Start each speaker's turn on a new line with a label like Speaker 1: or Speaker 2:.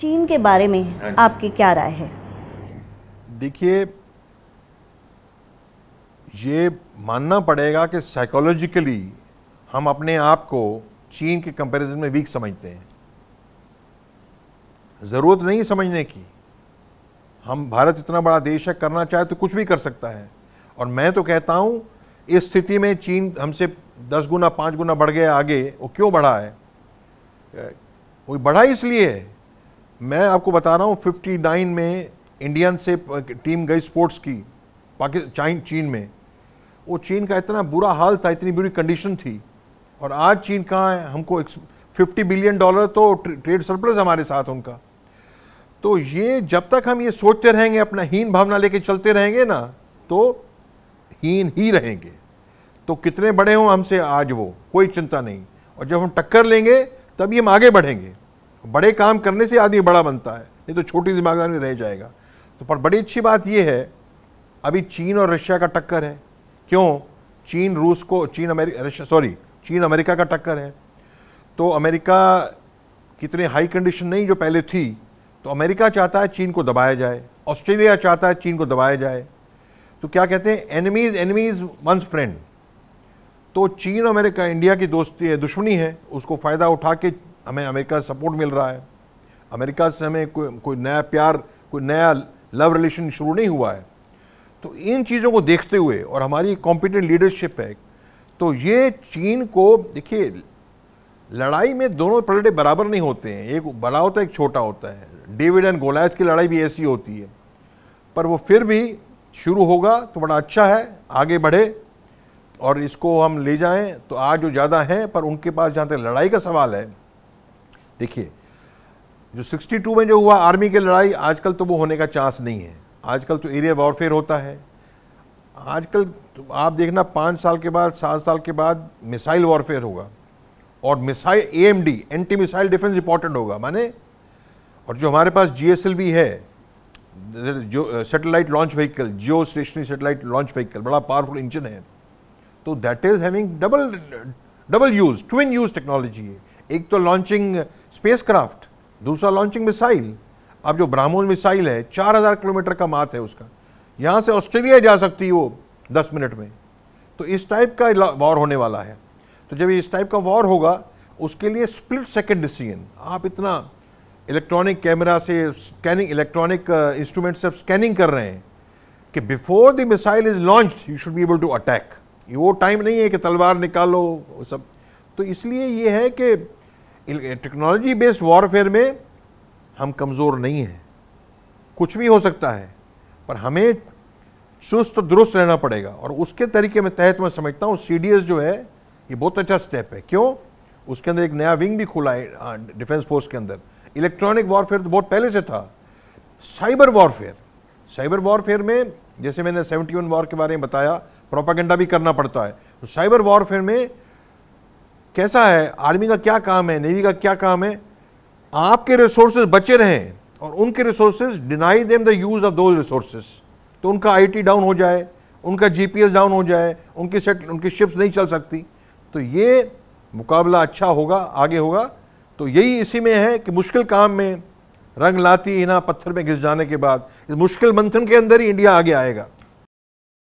Speaker 1: चीन के बारे में हाँ आपकी क्या राय है देखिए ये मानना पड़ेगा कि साइकोलॉजिकली हम अपने आप को चीन के कंपैरिजन में वीक समझते हैं ज़रूरत नहीं समझने की हम भारत इतना बड़ा देश है करना चाहे तो कुछ भी कर सकता है और मैं तो कहता हूं इस स्थिति में चीन हमसे दस गुना पांच गुना बढ़ गया आगे वो क्यों बढ़ा है वो बढ़ा इसलिए है मैं आपको बता रहा हूँ 59 में इंडियन से टीम गई स्पोर्ट्स की पाकिस्तान चीन में वो चीन का इतना बुरा हाल था इतनी बुरी कंडीशन थी और आज चीन कहाँ है हमको 50 बिलियन डॉलर तो ट्रेड सरप्लस हमारे साथ उनका तो ये जब तक हम ये सोचते रहेंगे अपना हीन भावना लेके चलते रहेंगे ना तो हीन ही रहेंगे तो कितने बड़े हों हमसे आज वो कोई चिंता नहीं और जब हम टक्कर लेंगे तब ये हम आगे बढ़ेंगे बड़े काम करने से आदमी बड़ा बनता है नहीं तो छोटी दिमागदारी रह जाएगा तो पर बड़ी अच्छी बात यह है अभी चीन और रशिया का टक्कर है क्यों चीन रूस को Cheen America Russia sorry Cheen America का टक्कर है तो अमेरिका कितने हाई कंडीशन नहीं जो पहले थी तो अमेरिका चाहता है चीन को दबाया जाए ऑस्ट्रेलिया चाहता है चीन को दबाया जाए तो क्या कहते हैं एनिमीज एनिमीज वंस फ्रेंड तो चीन अमेरिका इंडिया की दोस्ती है दुश्मनी है उसको फ़ायदा उठा के हमें अमेरिका से सपोर्ट मिल रहा है अमेरिका से हमें कोई कोई नया प्यार कोई नया लव रिलेशन शुरू नहीं हुआ है तो इन चीज़ों को देखते हुए और हमारी कॉम्पिटेंट लीडरशिप है तो ये चीन को देखिए लड़ाई में दोनों पलटे बराबर नहीं होते हैं एक बड़ा होता है एक छोटा होता है डेविड एंड गोलायत की लड़ाई भी ऐसी होती है पर वो फिर भी शुरू होगा तो बड़ा अच्छा है आगे बढ़े और इसको हम ले जाएं तो आज जो ज़्यादा हैं पर उनके पास जहाँ तक लड़ाई का सवाल है देखिए जो 62 में जो हुआ आर्मी की लड़ाई आजकल तो वो होने का चांस नहीं है आजकल तो एरिया वॉरफेयर होता है आजकल तो आप देखना पाँच साल के बाद सात साल के बाद मिसाइल वॉरफेयर होगा और missile D anti missile defence important होगा माने और जो हमारे पास जीएसएलवी है जो satellite launch vehicle geostationary satellite launch vehicle बड़ा पावरफुल इंजन है तो that is having double double use twin use technology है एक तो लॉन्चिंग स्पेसक्राफ्ट दूसरा लॉन्चिंग मिसाइल अब जो ब्राह्मोस मिसाइल है 4000 किलोमीटर का मात है उसका यहाँ से ऑस्ट्रेलिया जा सकती है वो 10 मिनट में तो इस टाइप का वॉर होने वाला है तो जब इस टाइप का वॉर होगा उसके लिए स्प्लिट सेकेंड डिसीजन आप इतना इलेक्ट्रॉनिक कैमरा से स्कैनिंग इलेक्ट्रॉनिक इंस्ट्रूमेंट से स्कैनिंग कर रहे हैं कि before the missile is launch you should be able to attack वो टाइम नहीं है कि तलवार निकालो सब तो इसलिए ये है कि टेक्नोलॉजी बेस्ड वॉरफेयर में हम कमज़ोर नहीं हैं कुछ भी हो सकता है पर हमें चुस्त दुरुस्त रहना पड़ेगा और उसके तरीके में तहत मैं समझता हूँ सी जो है ये बहुत अच्छा स्टेप है क्यों उसके अंदर एक नया विंग भी खुला है डिफेंस फोर्स के अंदर इलेक्ट्रॉनिक वॉरफेयर तो बहुत पहले से था साइबर वॉरफेयर साइबर वॉरफेयर में जैसे मैंने सेवेंटी वन वॉर के बारे में बताया प्रोपागेंडा भी करना पड़ता है तो साइबर वॉरफेयर में कैसा है आर्मी का क्या काम है नेवी का क्या काम है आपके रिसोर्सेज बचे रहें और उनके resources deny them the use of those resources तो उनका आईटी डाउन हो जाए उनका जीपीएस डाउन हो जाए उनकी सेट उनकी शिप्स नहीं चल सकती तो ये मुकाबला अच्छा होगा आगे होगा तो यही इसी में है कि मुश्किल काम में रंग लाती इना पत्थर में घिस जाने के बाद इस मुश्किल मंथन के अंदर ही इंडिया आगे आएगा